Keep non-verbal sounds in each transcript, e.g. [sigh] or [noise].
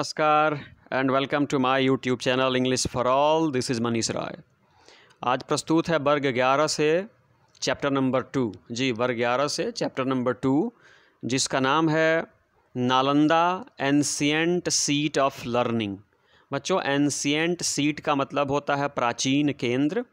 नमस्कार and welcome to my YouTube channel English for all this is Manish Rai आज प्रस्तुत है वर्ग 11 से चैप्टर नंबर टू जी वर्ग 11 से चैप्टर नंबर टू जिसका नाम है Nalanda ancient seat of learning बच्चों एंशियंट सीट का मतलब होता है प्राचीन केंद्र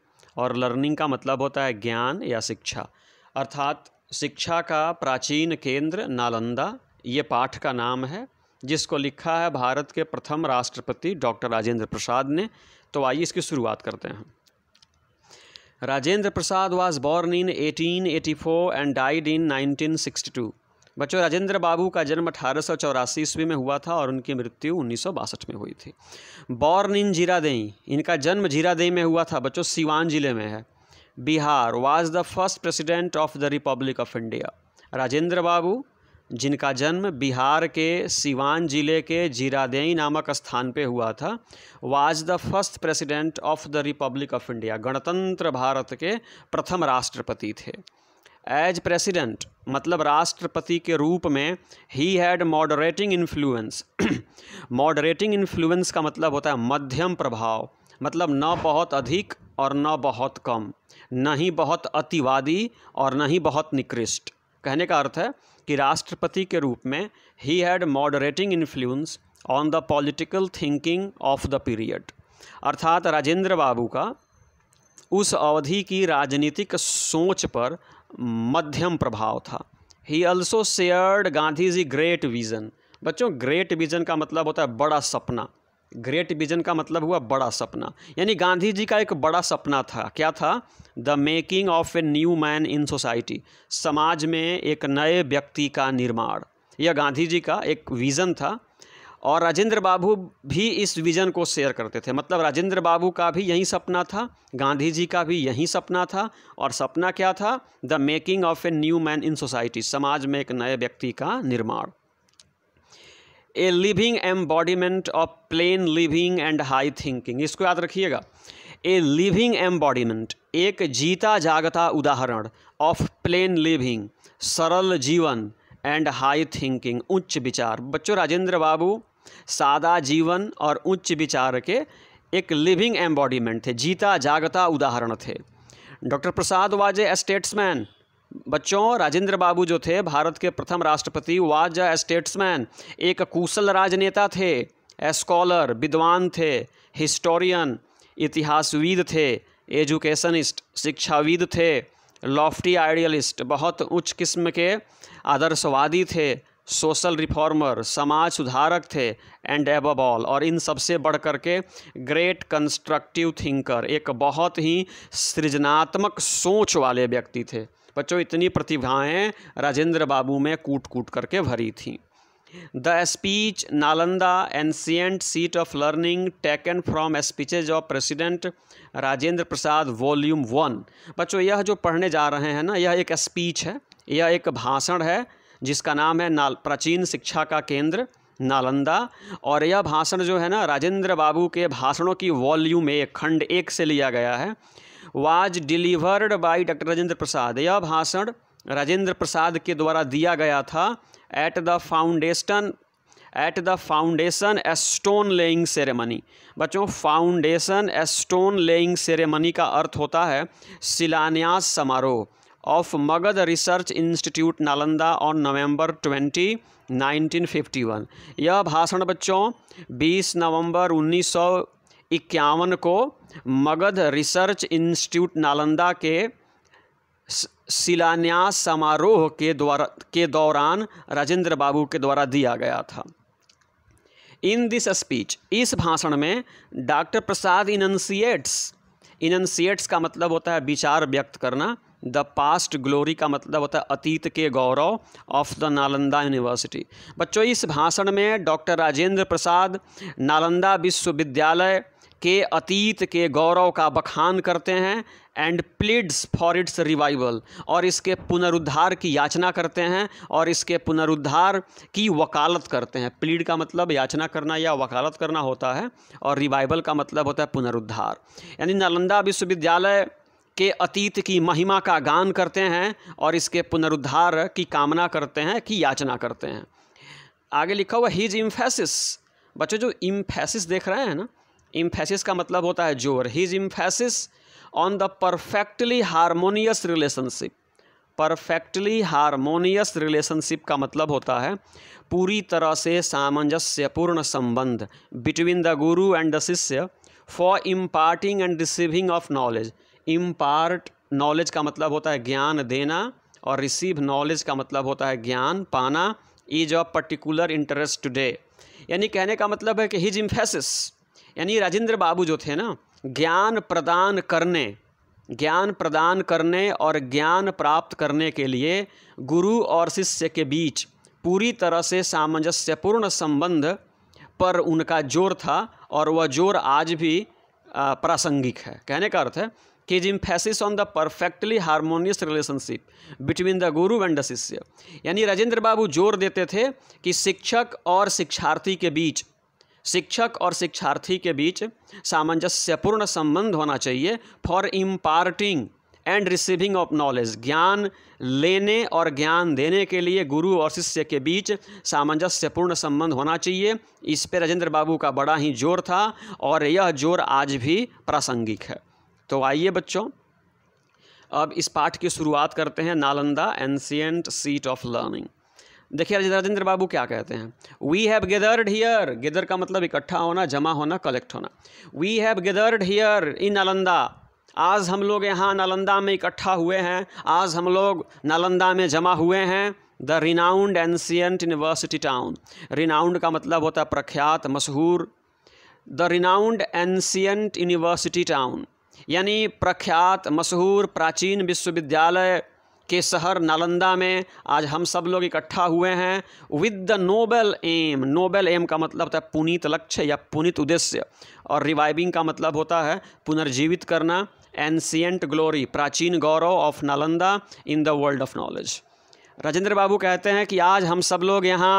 और लर्निंग का मतलब होता है ज्ञान या शिक्षा अर्थात शिक्षा का प्राचीन केंद्र नालंदा ये पाठ का नाम है जिसको लिखा है भारत के प्रथम राष्ट्रपति डॉक्टर राजेंद्र प्रसाद ने तो आइए इसकी शुरुआत करते हैं Rajendra Prasad was born in 1884 and died in 1962 बच्चों राजेंद्र बाबू का जन्म अठारह सौ चौरासी ईस्वी में हुआ था और उनकी मृत्यु उन्नीस में हुई थी बॉर्न इन जीरादेई इनका जन्म जीरादेई में हुआ था बच्चों सिवान जिले में है Bihar was the first president of the republic of India Rajendra Babu जिनका जन्म बिहार के सिवान जिले के जीरादेई नामक स्थान पे हुआ था was the first president of the republic of India गणतंत्र भारत के प्रथम राष्ट्रपति थे एज प्रेसिडेंट मतलब राष्ट्रपति के रूप में ही had moderating influence moderating influence का मतलब होता है मध्यम प्रभाव मतलब न बहुत अधिक और न बहुत कम न ही बहुत अतिवादी और न ही बहुत निकृष्ट कहने का अर्थ है कि राष्ट्रपति के रूप में ही had moderating influence on the political thinking of the period अर्थात राजेंद्र बाबू का उस अवधि की राजनीतिक सोच पर मध्यम प्रभाव था ही also shared Gandhi ji great vision बच्चों ग्रेट विज़न का मतलब होता है बड़ा सपना ग्रेट विजन का मतलब हुआ बड़ा सपना यानी गांधी जी का एक बड़ा सपना था क्या था the making of a new man in society समाज में एक नए व्यक्ति का निर्माण यह गांधी जी का एक विज़न था और राजेंद्र बाबू भी इस विज़न को शेयर करते थे मतलब राजेंद्र बाबू का भी यही सपना था गांधी जी का भी यही सपना था और सपना क्या था the making of a new man in society समाज में एक नए व्यक्ति का निर्माण a living embodiment of plain living and high thinking इसको याद रखिएगा ए लिविंग एम्बॉडीमेंट एक जीता जागता उदाहरण ऑफ प्लेन लिविंग सरल जीवन एंड हाई थिंकिंग उच्च विचार बच्चों राजेंद्र बाबू सादा जीवन और उच्च विचार के एक लिविंग एम्बॉडीमेंट थे जीता जागता उदाहरण थे डॉक्टर प्रसाद वाजे स्टेट्समैन बच्चों राजेंद्र बाबू जो थे भारत के प्रथम राष्ट्रपति वाज अ स्टेट्समैन एक कुशल राजनेता थे स्कॉलर विद्वान थे हिस्टोरियन इतिहासविद थे एजुकेशनिस्ट शिक्षाविद थे लॉफ्टी आइडियलिस्ट बहुत उच्च किस्म के आदर्शवादी थे सोशल रिफॉर्मर समाज सुधारक थे एंड एबब ऑल और इन सबसे बढ़ करके ग्रेट कंस्ट्रक्टिव थिंकर एक बहुत ही सृजनात्मक सोच वाले व्यक्ति थे बच्चों इतनी प्रतिभाएं राजेंद्र बाबू में कूट कूट करके भरी थी the speech Nalanda ancient seat of learning taken from speeches of president Rajendra Prasad volume one बच्चों यह जो पढ़ने जा रहे हैं ना यह एक स्पीच है यह एक भाषण है जिसका नाम है नाल प्राचीन शिक्षा का केंद्र नालंदा और यह भाषण जो है ना राजेंद्र बाबू के भाषणों की वॉल्यूम एक खंड एक से लिया गया है was delivered by doctor Rajendra Prasad यह भाषण राजेंद्र प्रसाद के द्वारा दिया गया था at the foundation at the foundation stone laying ceremony बच्चों फाउंडेशन एस्टोन लेइंग सेरेमनी का अर्थ होता है शिलान्यास समारोह of Magadh research institute Nalanda on November 20, 1951 यह भाषण बच्चों 20 नवंबर सौ इक्यावन को मगध रिसर्च इंस्टीट्यूट नालंदा के शिलान्यास समारोह के द्वारा के दौरान राजेंद्र बाबू के द्वारा दिया गया था इन दिस स्पीच इस भाषण में डॉक्टर प्रसाद इनंसिएट्स इनंसिएट्स का मतलब होता है विचार व्यक्त करना द पास्ट ग्लोरी का मतलब होता है अतीत के गौरव ऑफ द नालंदा यूनिवर्सिटी बच्चों इस भाषण में डॉक्टर राजेंद्र प्रसाद नालंदा विश्वविद्यालय के अतीत के गौरव का बखान करते हैं and pleads for its revival और इसके पुनरुद्धार की याचना करते हैं और इसके पुनरुद्धार की वकालत करते हैं प्लीड का मतलब याचना करना या वकालत करना होता है और रिवाइवल का मतलब होता है पुनरुद्धार यानी नालंदा विश्वविद्यालय के अतीत की महिमा का गान करते हैं और इसके पुनरुद्धार की कामना करते हैं की याचना करते हैं आगे लिखा हुआ हिज इम्फेसिस बच्चों जो इम्फेसिस देख रहे हैं ना इम्फेसिस का मतलब होता है जोर his emphasis on the perfectly harmonious relationship perfectly harmonious relationship का मतलब होता है पूरी तरह से सामंजस्यपूर्ण संबंध between the guru and the shishya for imparting and receiving of knowledge impart knowledge का मतलब होता है ज्ञान देना और रिसीव नॉलेज का मतलब होता है ज्ञान पाना is of particular interest today यानी कहने का मतलब है कि हिज इम्फेसिस यानी राजेंद्र बाबू जो थे ना ज्ञान प्रदान करने ज्ञान प्रदान करने और ज्ञान प्राप्त करने के लिए गुरु और शिष्य के बीच पूरी तरह से सामंजस्यपूर्ण संबंध पर उनका जोर था और वह जोर आज भी प्रासंगिक है कहने का अर्थ है कि emphasis on the perfectly harmonious relationship between the guru and the shishya यानी राजेंद्र बाबू जोर देते थे कि शिक्षक और शिक्षार्थी के बीच शिक्षक और शिक्षार्थी के बीच सामंजस्यपूर्ण संबंध होना चाहिए for imparting and receiving of knowledge ज्ञान लेने और ज्ञान देने के लिए गुरु और शिष्य के बीच सामंजस्यपूर्ण संबंध होना चाहिए इस पर राजेंद्र बाबू का बड़ा ही जोर था और यह जोर आज भी प्रासंगिक है तो आइए बच्चों अब इस पाठ की शुरुआत करते हैं Nalanda ancient seat of learning देखिए राजेंद्र बाबू क्या कहते हैं we have gathered here gather का मतलब इकट्ठा होना जमा होना कलेक्ट होना we have gathered here in Nalanda आज हम लोग यहाँ नालंदा में इकट्ठा हुए हैं आज हम लोग नालंदा में जमा हुए हैं the renowned ancient university town renowned का मतलब होता है प्रख्यात मशहूर the renowned ancient university town यानी प्रख्यात मशहूर प्राचीन विश्वविद्यालय के शहर नालंदा में आज हम सब लोग इकट्ठा हुए हैं with the noble aim noble aim का मतलब होता तो है पुनीत लक्ष्य या पुनीत उद्देश्य और रिवाइविंग का मतलब होता है पुनर्जीवित करना एनसियंट ग्लोरी प्राचीन गौरव of Nalanda in the world of knowledge Rajendra Babu कहते हैं कि आज हम सब लोग यहाँ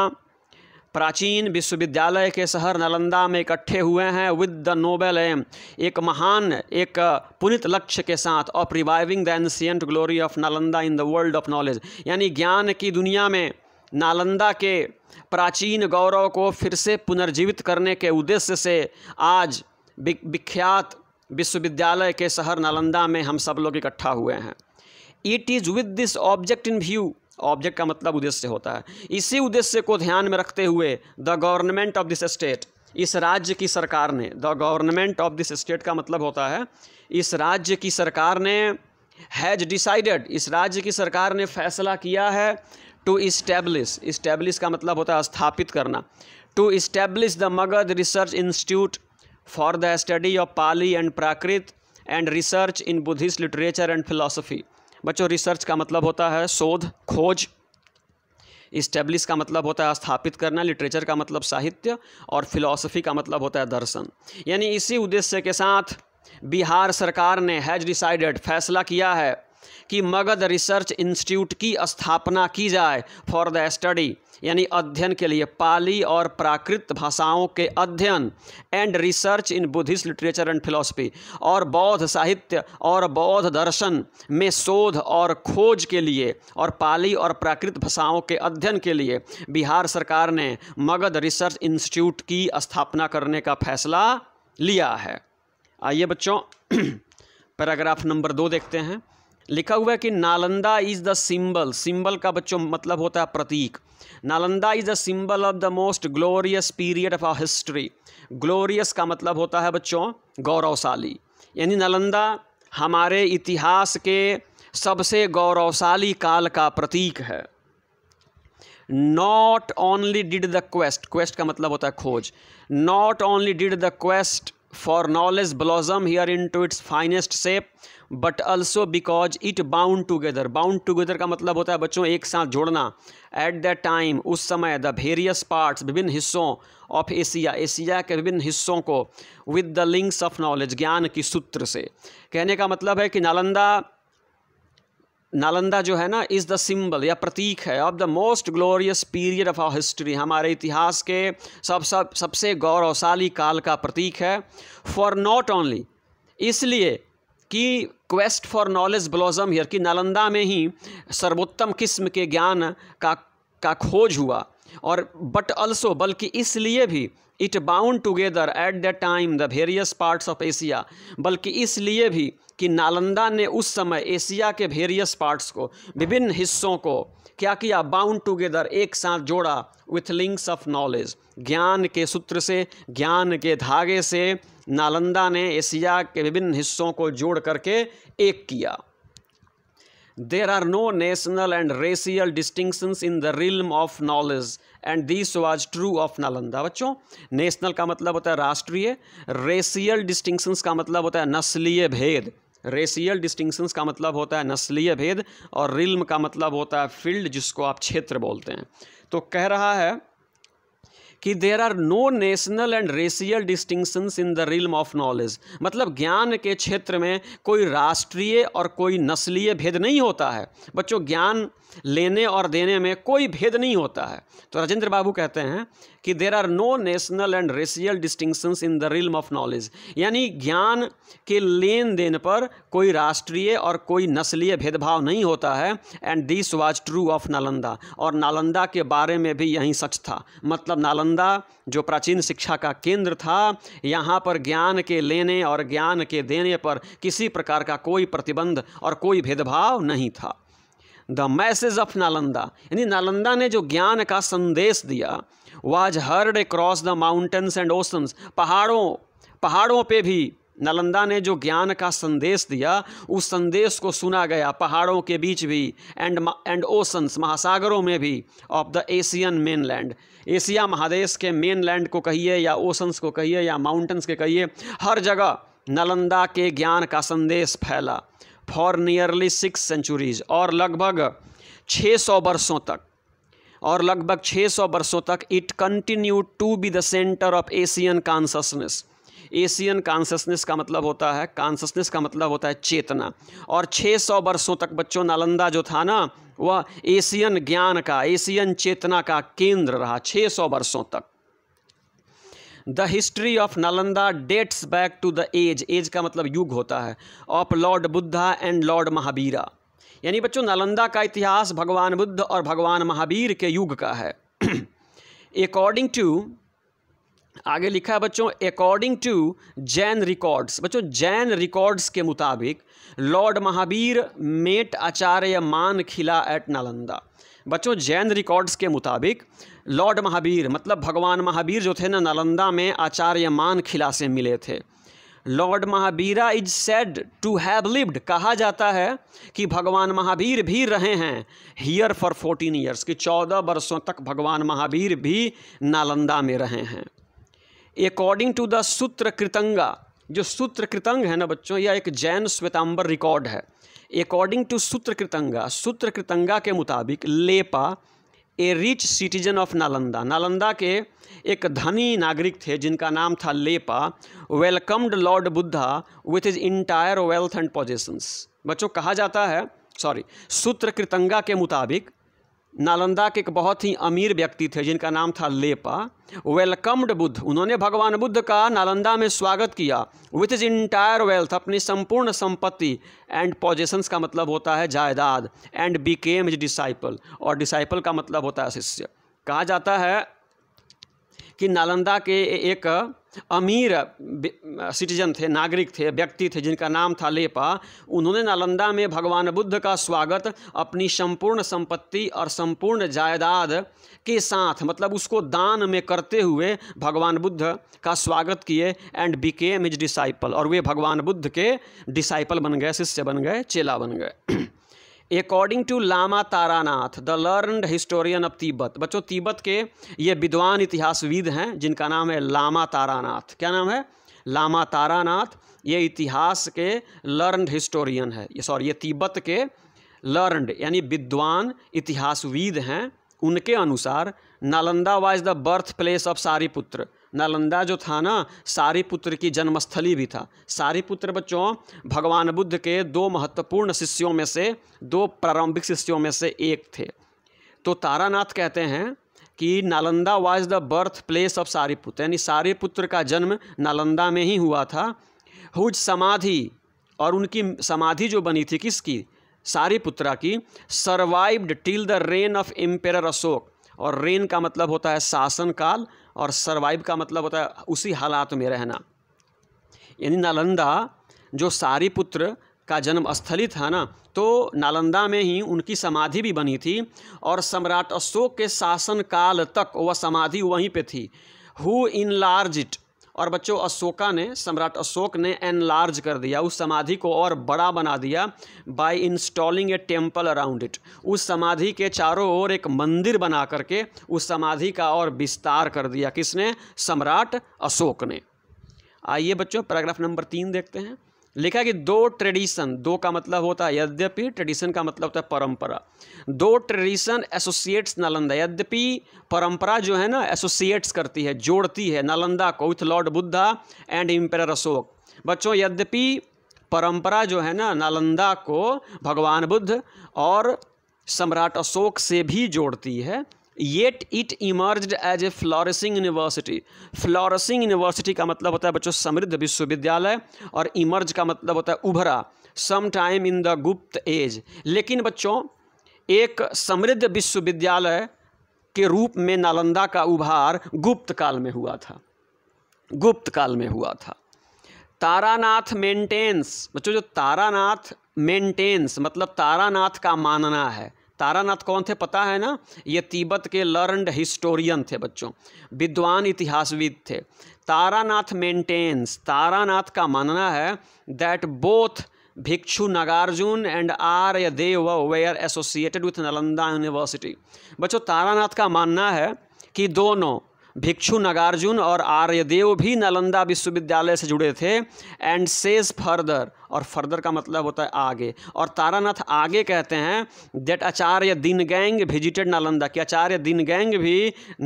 प्राचीन विश्वविद्यालय के शहर नालंदा में इकट्ठे हुए हैं विद द नोबेल एम एक महान एक पुनित लक्ष्य के साथ of reviving the ancient glory of Nalanda in the world of knowledge यानी ज्ञान की दुनिया में नालंदा के प्राचीन गौरव को फिर से पुनर्जीवित करने के उद्देश्य से आज विख्यात विश्वविद्यालय के शहर नालंदा में हम सब लोग इकट्ठा हुए हैं it is with this object in view object का मतलब उद्देश्य होता है इसी उद्देश्य को ध्यान में रखते हुए the government of this state इस राज्य की सरकार ने the government of this state का मतलब होता है इस राज्य की सरकार ने हैज डिसाइडेड इस राज्य की सरकार ने फैसला किया है टू इस्टेब्लिश इस्टेब्लिश का मतलब होता है स्थापित करना to establish the Magadh research institute for the study of Pali and Prakrit and research in Buddhist literature and philosophy बच्चों रिसर्च का मतलब होता है शोध खोज इस्टेब्लिश का मतलब होता है स्थापित करना लिटरेचर का मतलब साहित्य और फिलॉसफी का मतलब होता है दर्शन यानी इसी उद्देश्य के साथ बिहार सरकार ने हैज डिसाइडेड फैसला किया है कि मगध रिसर्च इंस्टीट्यूट की स्थापना की जाए फॉर द स्टडी यानी अध्ययन के लिए पाली और प्राकृत भाषाओं के अध्ययन and research in Buddhist literature and philosophy और बौद्ध साहित्य और बौद्ध दर्शन में शोध और खोज के लिए और पाली और प्राकृत भाषाओं के अध्ययन के लिए बिहार सरकार ने मगध रिसर्च इंस्टीट्यूट की स्थापना करने का फैसला लिया है आइए बच्चों पैराग्राफ [clears throat] नंबर दो देखते हैं लिखा हुआ है कि Nalanda is the symbol symbol का बच्चों मतलब होता है प्रतीक Nalanda is the symbol of the most glorious period of our history glorious का मतलब होता है बच्चों गौरवशाली यानी नालंदा हमारे इतिहास के सबसे गौरवशाली काल का प्रतीक है not only did the quest quest का मतलब होता है खोज not only did the quest for knowledge blossom here into its finest shape but also because it bound together bound together का मतलब होता है बच्चों एक साथ जोड़ना एट द टाइम उस समय द वेरियस पार्ट्स विभिन्न हिस्सों ऑफ एशिया एशिया के विभिन्न हिस्सों को with the links of knowledge ज्ञान की सूत्र से कहने का मतलब है कि नालंदा नालंदा जो है ना इज़ द सिंबल या प्रतीक है of the most glorious period of our history हमारे इतिहास के सब सब सबसे गौरवशाली काल का प्रतीक है फॉर नॉट ओनली इसलिए कि quest for knowledge blossom here कि नालंदा में ही सर्वोत्तम किस्म के ज्ञान का का खोज हुआ और बट अल्सो बल्कि इसलिए भी it bound together at the time the various parts of Asia बल्कि इसलिए भी कि नालंदा ने उस समय एशिया के वेरियस पार्ट्स को विभिन्न हिस्सों को क्या किया बाउंड टुगेदर एक साथ जोड़ा विथ लिंक्स ऑफ नॉलेज ज्ञान के सूत्र से ज्ञान के धागे से नालंदा ने एशिया के विभिन्न हिस्सों को जोड़ करके एक किया there are no national and racial distinctions in the realm of knowledge and this was true of Nalanda बच्चों नेशनल का मतलब होता है राष्ट्रीय रेसियल डिस्टिंक्शंस का मतलब होता है नस्लीय भेद रेसियल डिस्टिंक्शंस का मतलब होता है नस्लीय भेद और रिल्म का मतलब होता है फील्ड जिसको आप क्षेत्र बोलते हैं तो कह रहा है कि there are no national and racial distinctions in the realm of knowledge मतलब ज्ञान के क्षेत्र में कोई राष्ट्रीय और कोई नस्लीय भेद नहीं होता है बच्चों ज्ञान लेने और देने में कोई भेद नहीं होता है तो राजेंद्र बाबू कहते हैं कि there are no national and racial distinctions in the realm of knowledge यानी ज्ञान के लेन देन पर कोई राष्ट्रीय और कोई नस्लीय भेदभाव नहीं होता है and this was true of Nalanda और नालंदा के बारे में भी यही सच था मतलब नालंदा नालंदा जो प्राचीन शिक्षा का केंद्र था यहाँ पर ज्ञान के लेने और ज्ञान के देने पर किसी प्रकार का कोई प्रतिबंध और कोई भेदभाव नहीं था द मैसेज ऑफ नालंदा यानी नालंदा ने जो ज्ञान का संदेश दिया was heard across the mountains and oceans पहाड़ों पहाड़ों पे भी नालंदा ने जो ज्ञान का संदेश दिया उस संदेश को सुना गया पहाड़ों के बीच भी एंड एंड ओशंस महासागरों में भी of the Asian mainland Asia महादेश के मेनलैंड को कहिए या ओशंस को कहिए या माउंटेंस के कहिए हर जगह नालंदा के ज्ञान का संदेश फैला फॉर नियरली सिक्स सेंचुरीज और लगभग 600 वर्षों तक और लगभग 600 वर्षों तक it continue to be the centre of Asian consciousness Asian consciousness का मतलब होता है कॉन्शसनेस का मतलब होता है चेतना और 600 वर्षों तक बच्चों नालंदा जो था ना वह एशियन ज्ञान का एशियन चेतना का केंद्र रहा 600 वर्षों तक the history of Nalanda dates back to the age age का मतलब युग होता है of lord Buddha and lord Mahavira यानी बच्चों नालंदा का इतिहास भगवान बुद्ध और भगवान महावीर के युग का है अकॉर्डिंग [clears throat] टू आगे लिखा है बच्चों अकॉर्डिंग टू जैन रिकॉर्ड्स बच्चों जैन रिकॉर्ड्स के मुताबिक लॉर्ड महावीर मेट आचार्य मान खिला एट नालंदा बच्चों जैन रिकॉर्ड्स के मुताबिक लॉर्ड महावीर मतलब भगवान महावीर जो थे ना नालंदा में आचार्य मान खिला से मिले थे lord Mahavira is said to have lived कहा जाता है कि भगवान महावीर भी रहे हैं हियर फॉर फोर्टीन ईयर्स कि चौदह वर्षों तक भगवान महावीर भी नालंदा में रहे हैं अकॉर्डिंग टू द सूत्र कृतंगा जो सूत्र कृतंग है ना बच्चों यह एक जैन श्वेतांबर रिकॉर्ड है according to Sutrakritanga Sutrakritanga के मुताबिक Lepa a rich citizen of Nalanda Nalanda के एक धनी नागरिक थे जिनका नाम था Lepa welcomed lord Buddha with his entire wealth and possessions बच्चों कहा जाता है सॉरी सूत्र कृतंगा के मुताबिक नालंदा के एक बहुत ही अमीर व्यक्ति थे जिनका नाम था लेपा वेलकम्ड बुद्ध उन्होंने भगवान बुद्ध का नालंदा में स्वागत किया विथ इज इंटायर वेल्थ अपनी संपूर्ण संपत्ति एंड पोजेशंस का मतलब होता है जायदाद एंड बीकेम इज डिसाइपल और डिसाइपल का मतलब होता है शिष्य कहा जाता है कि नालंदा के एक अमीर सिटीजन थे नागरिक थे व्यक्ति थे जिनका नाम था लेपा उन्होंने नालंदा में भगवान बुद्ध का स्वागत अपनी संपूर्ण संपत्ति और संपूर्ण जायदाद के साथ मतलब उसको दान में करते हुए भगवान बुद्ध का स्वागत किए एंड बिकेम इज डिसाइपल और वे भगवान बुद्ध के डिसाइपल बन गए शिष्य बन गए चेला बन गए according to Lama Taranath the learned historian of Tibet बच्चों तिब्बत के ये विद्वान इतिहासविद हैं जिनका नाम है लामा तारानाथ क्या नाम है लामा तारानाथ ये इतिहास के लर्नड हिस्टोरियन है सॉरी ये तिब्बत के लर्नड यानी विद्वान इतिहासविद हैं उनके अनुसार Nalanda was the birth place of Sariputra Nalanda जो था ना पुत्र की जन्मस्थली भी था पुत्र बच्चों भगवान बुद्ध के दो महत्वपूर्ण शिष्यों में से दो प्रारंभिक शिष्यों में से एक थे तो तारानाथ कहते हैं कि Nalanda was the birth place of Putra यानी पुत्र का जन्म नालंदा में ही हुआ था हुज समाधि और उनकी समाधि जो बनी थी किसकी पुत्रा की survived till the reign of emperor Ashoka और रेन का मतलब होता है शासन काल और सर्वाइव का मतलब होता है उसी हालात में रहना यानी नालंदा जो सारी पुत्र का जन्म स्थली था ना तो नालंदा में ही उनकी समाधि भी बनी थी और सम्राट अशोक के शासनकाल तक वह समाधि वहीं पे थी हु इन लार्ज इट और बच्चों अशोका ने सम्राट अशोक ने एनलार्ज कर दिया उस समाधि को और बड़ा बना दिया by installing a temple around it उस समाधि के चारों ओर एक मंदिर बना करके उस समाधि का और विस्तार कर दिया किसने सम्राट अशोक ने आइए बच्चों पैराग्राफ नंबर तीन देखते हैं लिखा कि दो ट्रेडिशन दो का मतलब होता है यद्यपि ट्रेडिशन का मतलब होता है परंपरा दो ट्रेडिशन एसोसिएट्स नालंदा यद्यपि परंपरा जो है ना एसोसिएट्स करती है जोड़ती है नालंदा को with lord Buddha and emperor Ashoka बच्चों यद्यपि परंपरा जो है ना नालंदा को भगवान बुद्ध और सम्राट अशोक से भी जोड़ती है yet it emerge as a flourishing university flourishing university का मतलब होता है बच्चों समृद्ध विश्वविद्यालय और इमर्ज का मतलब होता है उभरा some time in the Gupta age लेकिन बच्चों एक समृद्ध विश्वविद्यालय के रूप में नालंदा का उभार गुप्त काल में हुआ था गुप्त काल में हुआ था तारानाथ मेंटेन्स बच्चों जो तारानाथ मेंटेन्स मतलब तारानाथ का मानना है तारानाथ कौन थे पता है ना ये तिब्बत के लर्नड हिस्टोरियन थे बच्चों विद्वान इतिहासविद थे तारानाथ मेंटेन्स तारानाथ का मानना है दैट बोथ भिक्षु Nagarjuna and Aryadeva were associated with Nalanda university बच्चों तारानाथ का मानना है कि दोनों भिक्षु नागार्जुन और आर्यदेव भी नालंदा विश्वविद्यालय से जुड़े थे एंड सेज फर्दर और फर्दर का मतलब होता है आगे और तारानाथ आगे कहते हैं देट आचार्य दिन गैंग विजिटेड नालंदा कि आचार्य दिन गैंग भी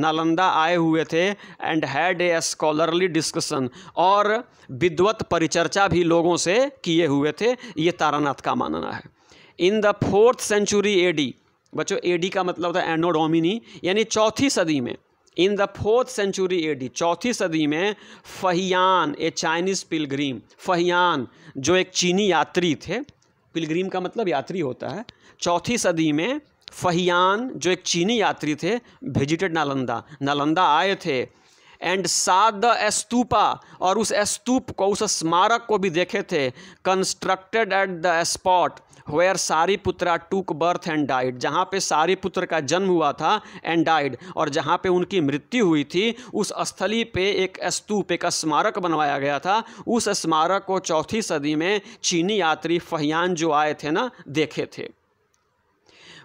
नालंदा आए हुए थे and had a scholarly discussion और विद्वत परिचर्चा भी लोगों से किए हुए थे ये तारानाथ का मानना है in the fourth century AD बच्चों एडी का मतलब होता है एनोडोमिनी यानी चौथी सदी में in the fourth century AD चौथी सदी में फहियान ए चाइनीज़ पिलग्रीम फहियान जो एक चीनी यात्री थे पिलग्रीम का मतलब यात्री होता है चौथी सदी में फहियान जो एक चीनी यात्री थे विजिटेड नालंदा नालंदा आए थे एंड साद द एस्तूपा और उस एस्तूप को उस स्मारक को भी देखे थे constructed at the spot where Sariputra टूक बर्थ एंड डाइड जहाँ पे सारी पुत्र का जन्म हुआ था एंड डाइड और जहाँ पे उनकी मृत्यु हुई थी उस स्थली पे एक स्तूप एक स्मारक बनवाया गया था उस स्मारक को चौथी सदी में चीनी यात्री फहियान जो आए थे ना देखे थे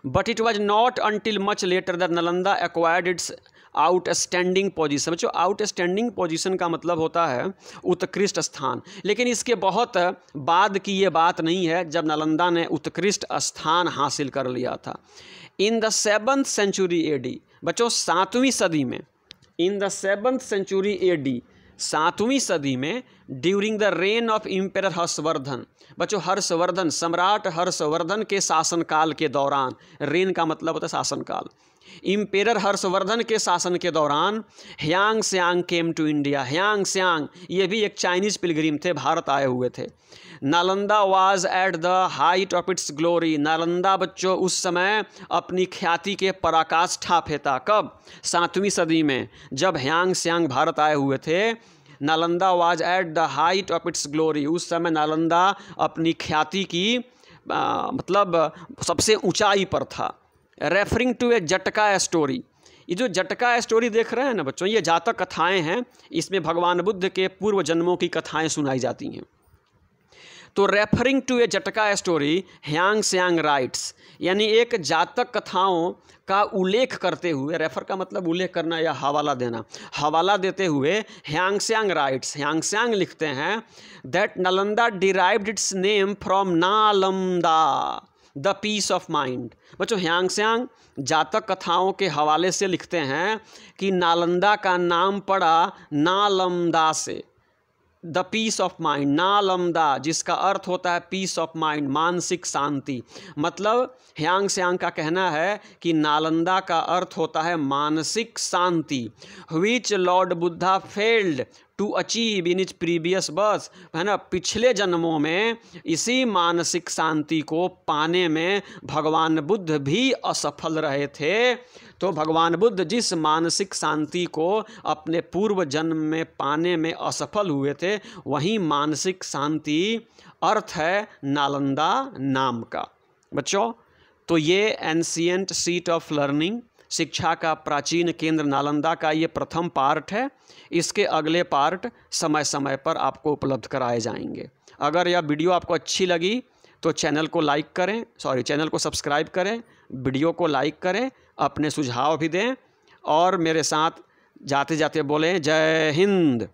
but it was not until much later the Nalanda acquired its outstanding position बच्चों आउटस्टैंडिंग पोजीशन का मतलब होता है उत्कृष्ट स्थान लेकिन इसके बहुत बाद की ये बात नहीं है जब नालंदा ने उत्कृष्ट स्थान हासिल कर लिया था in the seventh century AD बच्चों सातवीं सदी में in the seven century AD सातवीं सदी में during the reign of emperor Harshavardhana बच्चों हर्षवर्धन सम्राट हर्षवर्धन के शासनकाल के दौरान रेन का मतलब होता है शासनकाल इम्पेरर हर्षवर्धन के शासन के दौरान ह्यांग स्यांग केम टू इंडिया ह्यांग स्यांग ये भी एक चाइनीज़ पिलग्रीम थे भारत आए हुए थे Nalanda was at the height of its glory Nalanda बच्चों उस समय अपनी ख्याति के पराकाष्ठा फेता कब सातवीं सदी में जब ह्यांग स्यांग भारत आए हुए थे Nalanda was at the height of its glory उस समय नालंदा अपनी ख्याति की आ, मतलब सबसे ऊंचाई पर था referring to a Jataka story ये जो जटका स्टोरी देख रहे हैं ना बच्चों ये जातक कथाएं हैं इसमें भगवान बुद्ध के पूर्व जन्मों की कथाएं सुनाई जाती हैं तो referring to a Jataka story Hiuen Tsang writes यानी एक जातक कथाओं का उल्लेख करते हुए रेफर का मतलब उल्लेख करना या हवाला देना हवाला देते हुए ह्यांग स्यांग राइट्स ह्यांग स्यांग लिखते हैं that Nalanda derived its name from Nalanda the peace of mind बच्चों ह्यांग श्यांग जातक कथाओं के हवाले से लिखते हैं कि नालंदा का नाम पड़ा नालमदा से the peace of mind Nalamda जिसका अर्थ होता है पीस ऑफ माइंड मानसिक शांति मतलब ह्यांग श्यांग का कहना है कि नालंदा का अर्थ होता है मानसिक शांति which lord Buddha failed to achieve in his previous birth है ना पिछले जन्मों में इसी मानसिक शांति को पाने में भगवान बुद्ध भी असफल रहे थे तो भगवान बुद्ध जिस मानसिक शांति को अपने पूर्व जन्म में पाने में असफल हुए थे वही मानसिक शांति अर्थ है नालंदा नाम का बच्चों तो ये एनशियंट सीट ऑफ लर्निंग शिक्षा का प्राचीन केंद्र नालंदा का ये प्रथम पार्ट है इसके अगले पार्ट समय समय पर आपको उपलब्ध कराए जाएंगे अगर यह वीडियो आपको अच्छी लगी तो चैनल को लाइक करें सॉरी चैनल को सब्सक्राइब करें वीडियो को लाइक करें अपने सुझाव भी दें और मेरे साथ जाते जाते बोलें जय हिंद